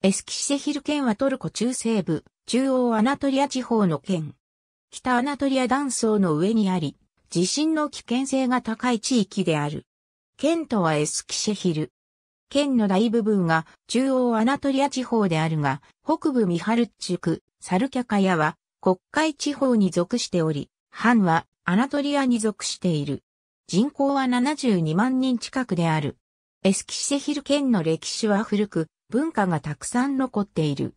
エスキシェヒル県はトルコ中西部、中央アナトリア地方の県。北アナトリア断層の上にあり、地震の危険性が高い地域である。県とはエスキシェヒル。県の大部分が中央アナトリア地方であるが、北部ミハル地区、サルキャカヤは国会地方に属しており、藩はアナトリアに属している。人口は72万人近くである。エスキシェヒル県の歴史は古く、文化がたくさん残っている。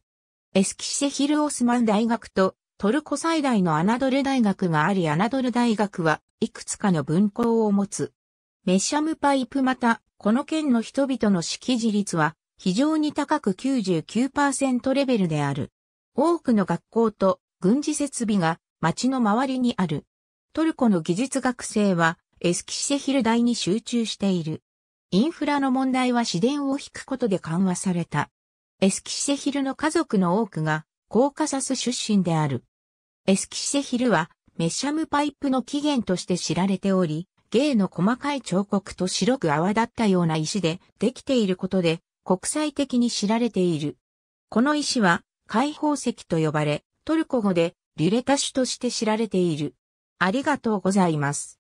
エスキシェヒルオスマン大学とトルコ最大のアナドル大学がありドル大学はいくつかの文校を持つ。メシャムパイプまた、この県の人々の識字率は非常に高く99%レベルである。多くの学校と軍事設備が町の周りにある。トルコの技術学生はエスキシェヒル大に集中している。インフラの問題は市電を引くことで緩和された。エスキシセヒルの家族の多くがコーカサス出身である。エスキシセヒルはメッシャムパイプの起源として知られており、芸の細かい彫刻と白く泡立ったような石でできていることで国際的に知られている。この石は解放石と呼ばれ、トルコ語でリュレタシュとして知られている。ありがとうございます。